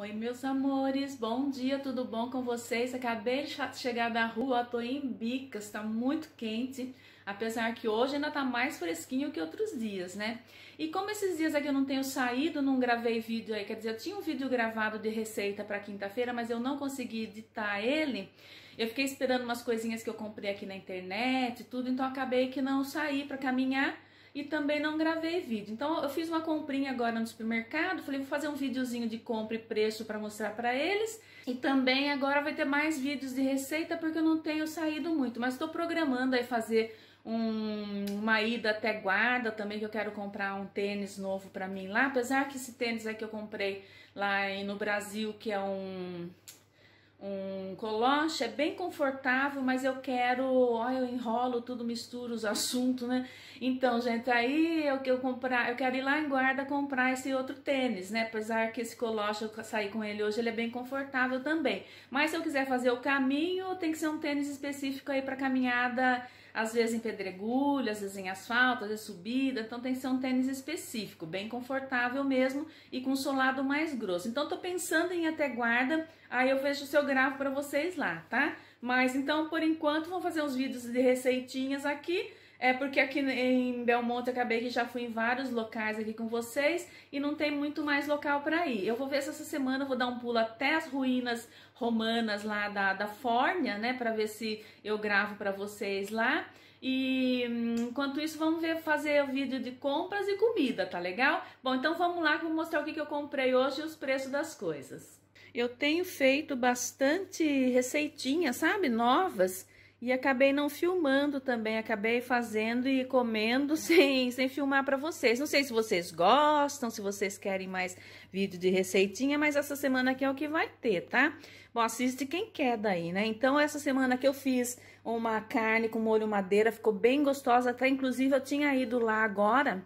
Oi, meus amores, bom dia, tudo bom com vocês? Acabei de chegar da rua, tô em Bicas, tá muito quente, apesar que hoje ainda tá mais fresquinho que outros dias, né? E como esses dias aqui é eu não tenho saído, não gravei vídeo aí, quer dizer, eu tinha um vídeo gravado de receita para quinta-feira, mas eu não consegui editar ele, eu fiquei esperando umas coisinhas que eu comprei aqui na internet e tudo, então acabei que não saí para caminhar, e também não gravei vídeo. Então eu fiz uma comprinha agora no supermercado, falei vou fazer um videozinho de compra e preço para mostrar para eles. E também agora vai ter mais vídeos de receita porque eu não tenho saído muito, mas estou programando aí fazer um, uma ida até Guarda também que eu quero comprar um tênis novo para mim lá, apesar que esse tênis aí que eu comprei lá no Brasil que é um um coloche, é bem confortável, mas eu quero, olha eu enrolo tudo, misturo os assuntos, né? Então, gente, aí eu que eu comprar, eu quero ir lá em Guarda comprar esse outro tênis, né? Apesar que esse coloche eu saí com ele hoje, ele é bem confortável também. Mas se eu quiser fazer o caminho, tem que ser um tênis específico aí para caminhada, às vezes em pedregulho, às vezes em asfalto, às vezes subida, então tem que ser um tênis específico, bem confortável mesmo e com solado mais grosso. Então tô pensando em até Guarda, aí eu vejo o seu gravo para vocês lá, tá? Mas então, por enquanto, vou fazer uns vídeos de receitinhas aqui. É porque aqui em Belmonte acabei que já fui em vários locais aqui com vocês e não tem muito mais local para ir. Eu vou ver se essa semana eu vou dar um pulo até as ruínas romanas lá da, da Fórnia, né, para ver se eu gravo para vocês lá. E hum, enquanto isso, vamos ver fazer o vídeo de compras e comida, tá legal? Bom, então vamos lá que eu vou mostrar o que, que eu comprei hoje e os preços das coisas eu tenho feito bastante receitinha, sabe? Novas. E acabei não filmando também, acabei fazendo e comendo sem, sem filmar para vocês. Não sei se vocês gostam, se vocês querem mais vídeo de receitinha, mas essa semana aqui é o que vai ter, tá? Bom, assiste quem quer daí, né? Então, essa semana que eu fiz uma carne com molho madeira, ficou bem gostosa, até inclusive eu tinha ido lá agora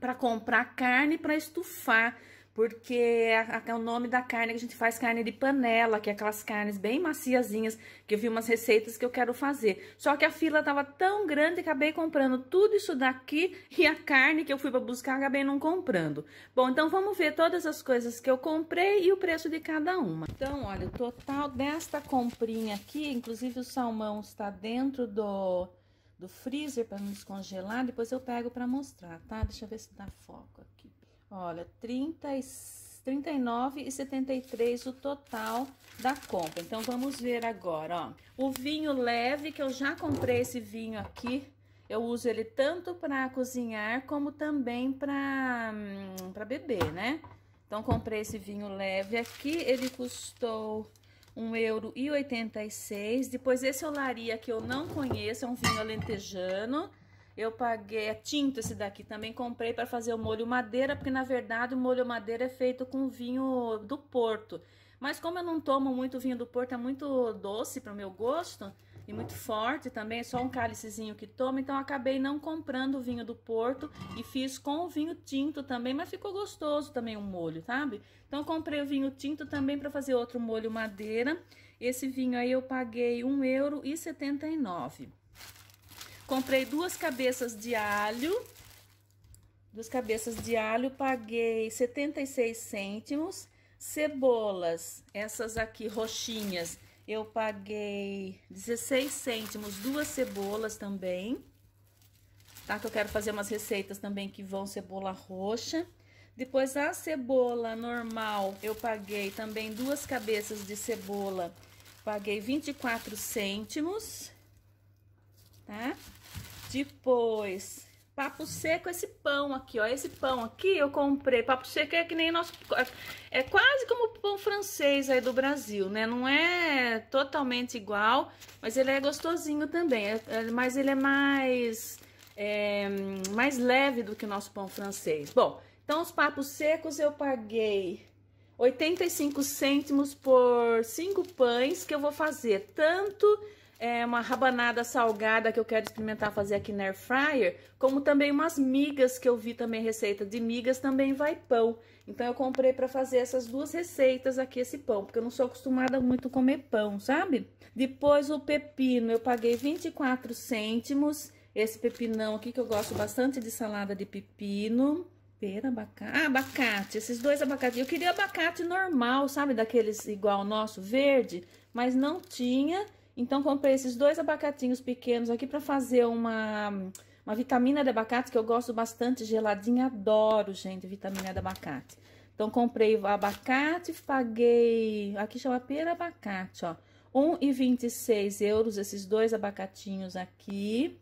para comprar carne para estufar, porque é, é, o nome da carne que a gente faz carne de panela, que é aquelas carnes bem maciazinhas, que eu vi umas receitas que eu quero fazer. Só que a fila tava tão grande, acabei comprando tudo isso daqui e a carne que eu fui para buscar, acabei não comprando. Bom, então vamos ver todas as coisas que eu comprei e o preço de cada uma. Então, olha, o total desta comprinha aqui, inclusive o salmão está dentro do, do freezer para não descongelar, depois eu pego para mostrar, tá? Deixa eu ver se dá foco Olha, 30 e 39,73 o total da compra. Então, vamos ver agora, ó. O vinho leve, que eu já comprei esse vinho aqui. Eu uso ele tanto para cozinhar, como também para hum, pra beber, né? Então, comprei esse vinho leve aqui. Ele custou €1,86. Depois, esse olaria que eu não conheço, é um vinho alentejano. Eu paguei, a tinto esse daqui, também comprei para fazer o molho madeira, porque na verdade o molho madeira é feito com vinho do Porto. Mas como eu não tomo muito vinho do Porto, é muito doce para o meu gosto e muito forte também, é só um cálicezinho que tomo, então acabei não comprando o vinho do Porto e fiz com o vinho tinto também, mas ficou gostoso também o molho, sabe? Então comprei o vinho tinto também para fazer outro molho madeira. Esse vinho aí eu paguei 1,79 euro. Comprei duas cabeças de alho. Duas cabeças de alho, paguei 76 cêntimos. Cebolas, essas aqui roxinhas, eu paguei 16 cêntimos, duas cebolas também. Tá? Que eu quero fazer umas receitas também que vão cebola roxa. Depois a cebola normal, eu paguei também duas cabeças de cebola, paguei 24 cêntimos, tá? Depois, papo seco, esse pão aqui, ó. Esse pão aqui eu comprei. Papo seco é que nem nosso. É, é quase como o pão francês aí do Brasil, né? Não é totalmente igual, mas ele é gostosinho também. É, é, mas ele é mais. É, mais leve do que o nosso pão francês. Bom, então os papos secos eu paguei 85 cêntimos por cinco pães que eu vou fazer tanto é, uma rabanada salgada que eu quero experimentar fazer aqui na Air Fryer, como também umas migas que eu vi também receita de migas, também vai pão. Então eu comprei para fazer essas duas receitas aqui esse pão, porque eu não sou acostumada muito a comer pão, sabe? Depois o pepino, eu paguei 24 cêntimos, esse pepinão aqui que eu gosto bastante de salada de pepino. Pera, abacate. Ah, abacate. Esses dois abacates. Eu queria abacate normal, sabe? Daqueles igual o nosso, verde. Mas não tinha. Então, comprei esses dois abacatinhos pequenos aqui para fazer uma, uma vitamina de abacate, que eu gosto bastante geladinha. Adoro, gente, vitamina de abacate. Então, comprei o abacate, paguei... Aqui chama pera abacate, ó. 1,26 euros esses dois abacatinhos aqui.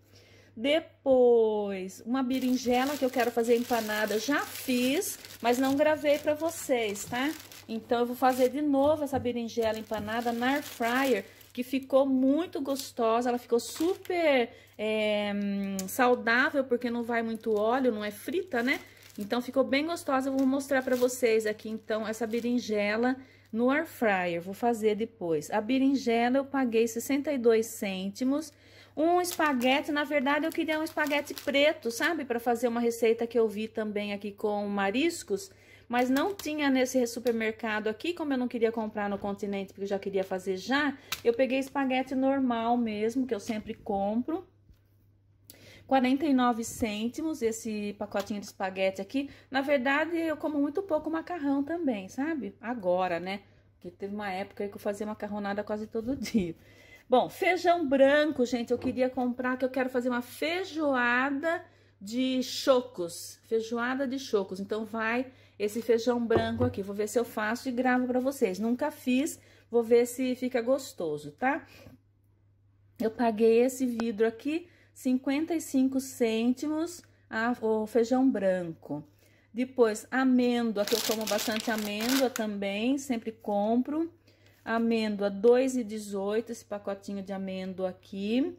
Depois, uma berinjela que eu quero fazer empanada, já fiz, mas não gravei para vocês, tá? Então, eu vou fazer de novo essa berinjela empanada na air fryer que ficou muito gostosa, ela ficou super é, saudável, porque não vai muito óleo, não é frita, né? Então, ficou bem gostosa, vou mostrar pra vocês aqui, então, essa berinjela no air fryer, vou fazer depois. A berinjela eu paguei 62 cêntimos, um espaguete, na verdade eu queria um espaguete preto, sabe? Pra fazer uma receita que eu vi também aqui com mariscos, mas não tinha nesse supermercado aqui, como eu não queria comprar no continente, porque eu já queria fazer já, eu peguei espaguete normal mesmo, que eu sempre compro. 49 cêntimos esse pacotinho de espaguete aqui. Na verdade, eu como muito pouco macarrão também, sabe? Agora, né? Porque teve uma época que eu fazia macarronada quase todo dia. Bom, feijão branco, gente, eu queria comprar, que eu quero fazer uma feijoada de chocos. Feijoada de chocos. Então, vai esse feijão branco aqui. Vou ver se eu faço e gravo pra vocês. Nunca fiz, vou ver se fica gostoso, tá? Eu paguei esse vidro aqui, 55 cêntimos, a, o feijão branco. Depois, amêndoa, que eu como bastante amêndoa também, sempre compro. Amêndoa 2,18, esse pacotinho de amêndoa aqui.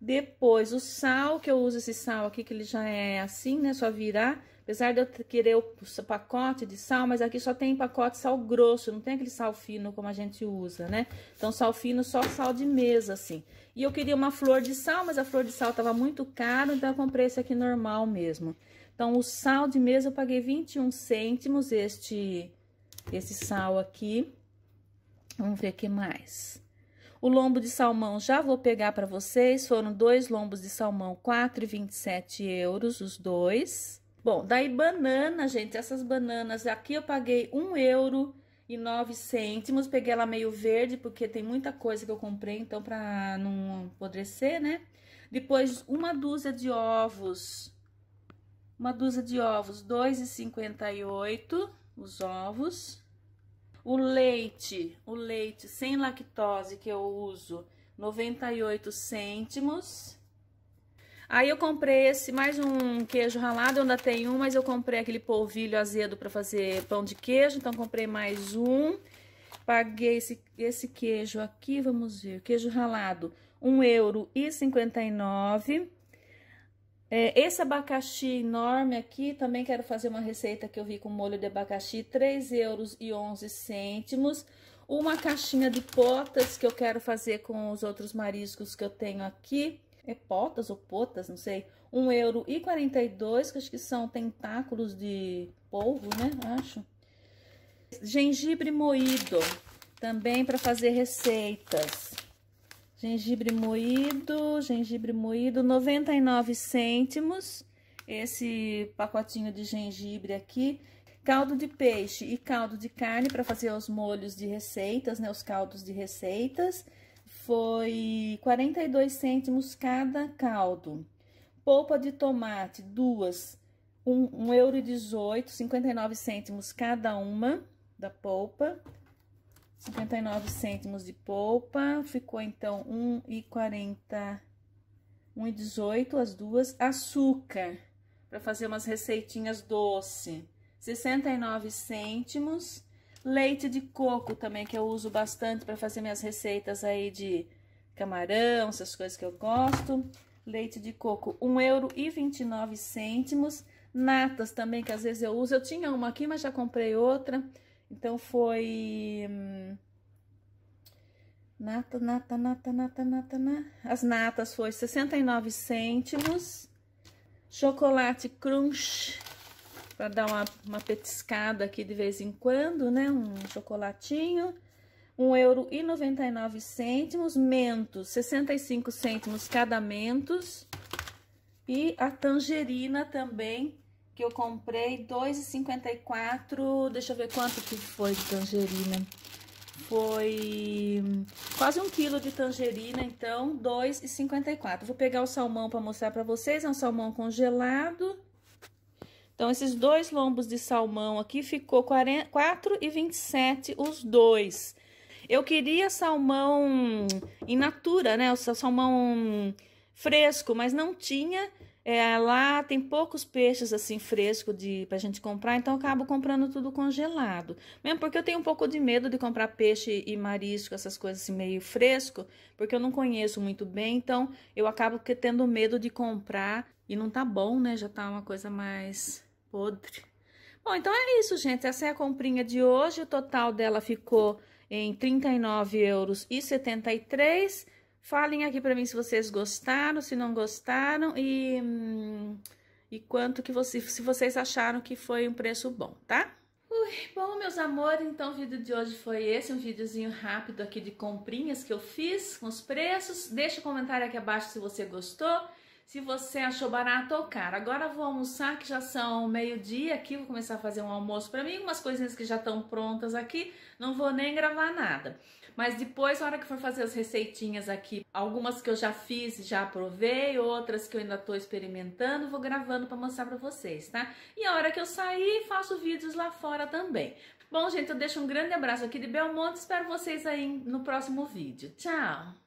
Depois, o sal, que eu uso esse sal aqui, que ele já é assim, né? Só virar Apesar de eu querer o pacote de sal, mas aqui só tem pacote sal grosso, não tem aquele sal fino como a gente usa, né? Então, sal fino, só sal de mesa, assim. E eu queria uma flor de sal, mas a flor de sal tava muito caro, então eu comprei esse aqui normal mesmo. Então, o sal de mesa eu paguei 21 cêntimos, este, esse sal aqui. Vamos ver o que mais. O lombo de salmão já vou pegar para vocês, foram dois lombos de salmão, 4,27 euros os dois. Bom, daí banana, gente, essas bananas aqui eu paguei um euro e nove cêntimos, peguei ela meio verde porque tem muita coisa que eu comprei, então para não apodrecer, né? Depois uma dúzia de ovos, uma dúzia de ovos, dois e cinquenta e oito os ovos. O leite, o leite sem lactose que eu uso, 98 cêntimos. Aí eu comprei esse, mais um queijo ralado, eu ainda tenho um, mas eu comprei aquele polvilho azedo para fazer pão de queijo, então comprei mais um. Paguei esse, esse queijo aqui, vamos ver, queijo ralado, 1,59€. É, esse abacaxi enorme aqui, também quero fazer uma receita que eu vi com molho de abacaxi, 3,11€. Uma caixinha de potas que eu quero fazer com os outros mariscos que eu tenho aqui, é potas ou potas, não sei, um euro e 42, que acho que são tentáculos de polvo, né, acho. Gengibre moído, também para fazer receitas. Gengibre moído, gengibre moído, 99 cêntimos, esse pacotinho de gengibre aqui. Caldo de peixe e caldo de carne para fazer os molhos de receitas, né, os caldos de receitas foi 42 cêntimos cada caldo. Polpa de tomate, duas, um, um euro 59 cêntimos cada uma da polpa. 59 cêntimos de polpa, ficou então 1,40, 1,18 as duas. Açúcar, para fazer umas receitinhas doce, 69 cêntimos Leite de coco também, que eu uso bastante para fazer minhas receitas aí de camarão, essas coisas que eu gosto. Leite de coco, um euro e vinte e nove Natas também, que às vezes eu uso. Eu tinha uma aqui, mas já comprei outra. Então, foi... Hum, nata, nata, nata, nata, nata, nata. As natas foi 69 cêntimos. Chocolate crunch para dar uma, uma petiscada aqui de vez em quando, né? Um chocolatinho. Um euro e noventa e nove cêntimos, mentos, 65 cêntimos cada mentos. E a tangerina também, que eu comprei, quatro. deixa eu ver quanto que foi de tangerina. Foi quase um quilo de tangerina, então, quatro. Vou pegar o salmão para mostrar para vocês, é um salmão congelado. Então, esses dois lombos de salmão aqui ficou 4,27 os dois. Eu queria salmão in natura, né? O salmão fresco, mas não tinha. É, lá tem poucos peixes assim fresco de pra gente comprar, então eu acabo comprando tudo congelado. Mesmo porque eu tenho um pouco de medo de comprar peixe e marisco, essas coisas assim meio fresco, porque eu não conheço muito bem, então eu acabo tendo medo de comprar e não tá bom, né? Já tá uma coisa mais podre. Bom, então é isso, gente. Essa é a comprinha de hoje. O total dela ficou em 39,73 euros. Falem aqui para mim se vocês gostaram, se não gostaram e, hum, e quanto que vocês se vocês acharam que foi um preço bom, tá? Ui, bom, meus amores, então o vídeo de hoje foi esse, um videozinho rápido aqui de comprinhas que eu fiz com os preços. Deixa o um comentário aqui abaixo se você gostou se você achou barato ou caro. Agora vou almoçar, que já são meio-dia aqui, vou começar a fazer um almoço para mim, umas coisinhas que já estão prontas aqui, não vou nem gravar nada. Mas depois, na hora que for fazer as receitinhas aqui, algumas que eu já fiz, já provei, outras que eu ainda estou experimentando, vou gravando para mostrar para vocês, tá? E a hora que eu sair, faço vídeos lá fora também. Bom, gente, eu deixo um grande abraço aqui de Belmonte, espero vocês aí no próximo vídeo. Tchau!